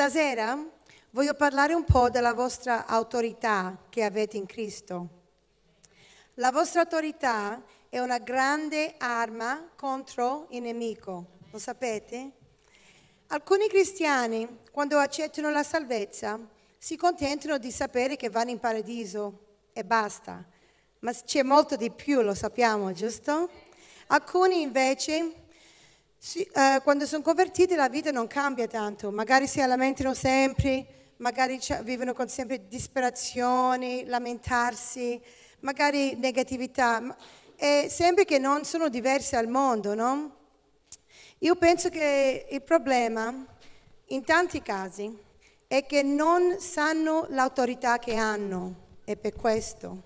Stasera voglio parlare un po' della vostra autorità che avete in Cristo. La vostra autorità è una grande arma contro il nemico, lo sapete? Alcuni cristiani, quando accettano la salvezza, si contentano di sapere che vanno in paradiso e basta, ma c'è molto di più, lo sappiamo, giusto? Alcuni invece sì, eh, quando sono convertiti la vita non cambia tanto, magari si lamentano sempre, magari vivono con sempre disperazioni, lamentarsi, magari negatività, e sembra che non sono diversi al mondo, no? Io penso che il problema, in tanti casi, è che non sanno l'autorità che hanno, e per questo.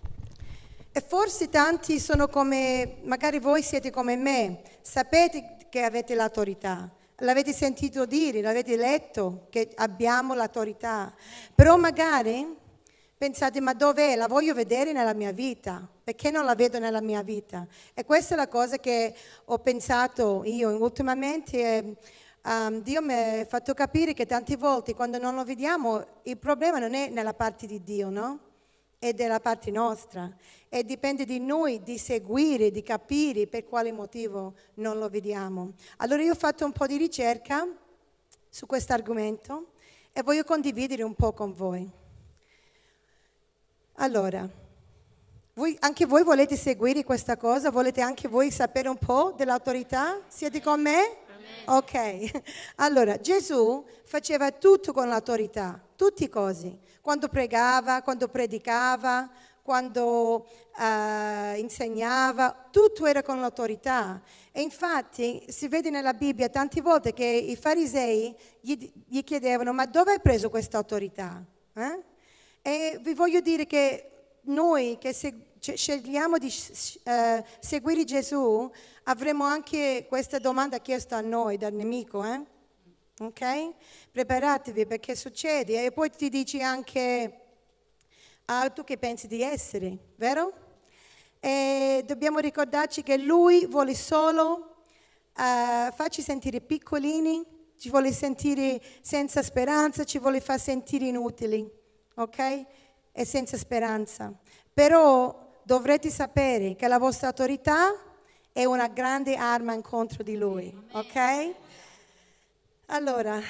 E forse tanti sono come, magari voi siete come me, sapete che avete l'autorità. L'avete sentito dire, l'avete letto che abbiamo l'autorità. Però magari pensate, ma dov'è? La voglio vedere nella mia vita. Perché non la vedo nella mia vita? E questa è la cosa che ho pensato io ultimamente. Um, Dio mi ha fatto capire che tante volte quando non lo vediamo il problema non è nella parte di Dio, no? è dalla parte nostra e dipende di noi di seguire, di capire per quale motivo non lo vediamo. Allora io ho fatto un po' di ricerca su questo argomento e voglio condividere un po' con voi. Allora, voi, anche voi volete seguire questa cosa? Volete anche voi sapere un po' dell'autorità? Siete con me? Ok, allora Gesù faceva tutto con l'autorità, tutti i cosi, quando pregava, quando predicava, quando uh, insegnava, tutto era con l'autorità. E infatti si vede nella Bibbia tante volte che i farisei gli, gli chiedevano ma dove hai preso questa autorità? Eh? E vi voglio dire che noi che seguiamo cioè, scegliamo di eh, seguire Gesù, avremo anche questa domanda chiesta a noi dal nemico, eh? ok? Preparatevi perché succede e poi ti dici anche ah, tu che pensi di essere, vero? E dobbiamo ricordarci che Lui vuole solo eh, farci sentire piccolini, ci vuole sentire senza speranza, ci vuole far sentire inutili, ok? E senza speranza. Però dovrete sapere che la vostra autorità è una grande arma contro di lui, ok? Allora,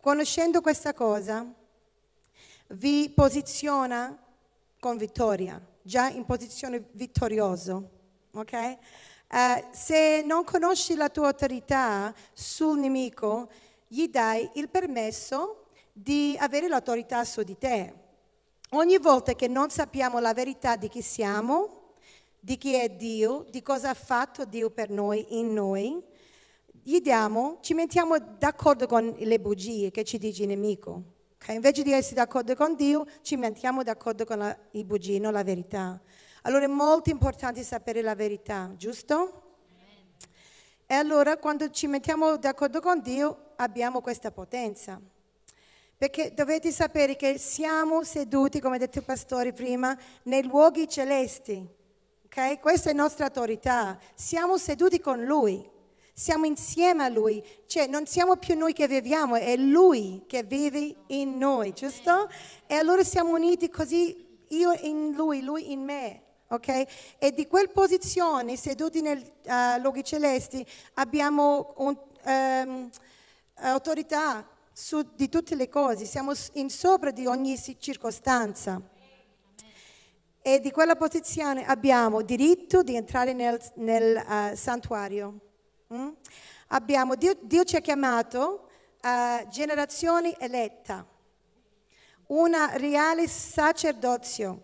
conoscendo questa cosa, vi posiziona con vittoria, già in posizione vittorioso, ok? Uh, se non conosci la tua autorità sul nemico, gli dai il permesso di avere l'autorità su di te. Ogni volta che non sappiamo la verità di chi siamo, di chi è Dio, di cosa ha fatto Dio per noi, in noi, gli diamo, ci mettiamo d'accordo con le bugie che ci dice il nemico. Okay? Invece di essere d'accordo con Dio, ci mettiamo d'accordo con i bugie, non la verità. Allora è molto importante sapere la verità, giusto? E allora quando ci mettiamo d'accordo con Dio abbiamo questa potenza. Perché dovete sapere che siamo seduti, come ha detto il pastore prima, nei luoghi celesti. Okay? Questa è nostra autorità. Siamo seduti con Lui. Siamo insieme a Lui. Cioè non siamo più noi che viviamo, è Lui che vive in noi, giusto? E allora siamo uniti così, io in Lui, Lui in me. Okay? E di quel posizione, seduti nei uh, eh, luoghi celesti, abbiamo un, um, autorità su, di tutte le cose, siamo in sopra di ogni circostanza. E di quella posizione abbiamo diritto di entrare nel, nel uh, santuario. Mm? Abbiamo, Dio, Dio, ci ha chiamato uh, eh, generazioni eletta, una reale sacerdozio,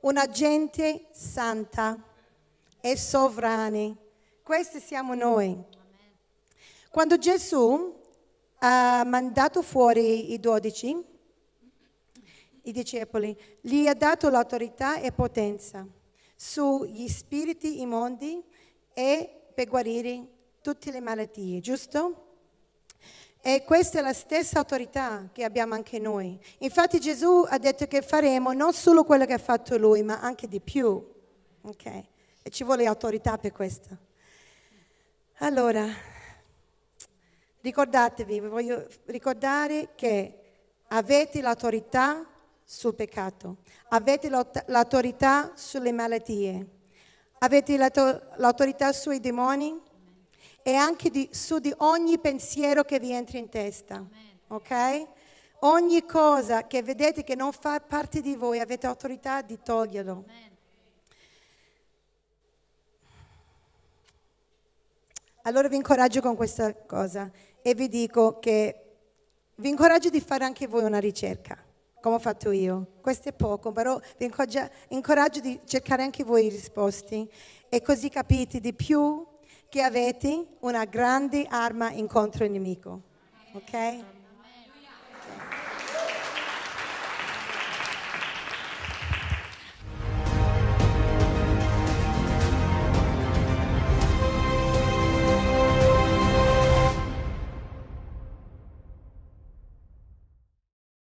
una gente santa e sovrani. Questi siamo noi. Quando Gesù ha mandato fuori i dodici, i discepoli, gli ha dato l'autorità e potenza sugli spiriti immondi e per guarire tutte le malattie, giusto? E questa è la stessa autorità che abbiamo anche noi. Infatti Gesù ha detto che faremo non solo quello che ha fatto lui, ma anche di più. Okay. E ci vuole autorità per questo. Allora, Ricordatevi, vi voglio ricordare che avete l'autorità sul peccato, avete l'autorità sulle malattie, avete l'autorità sui demoni e anche di, su di ogni pensiero che vi entra in testa. Ok? Ogni cosa che vedete che non fa parte di voi, avete autorità di toglierlo. Allora vi incoraggio con questa cosa e vi dico che vi incoraggio di fare anche voi una ricerca, come ho fatto io. Questo è poco, però vi incoraggio, di cercare anche voi i risposti e così capite di più che avete una grande arma incontro il nemico. Ok?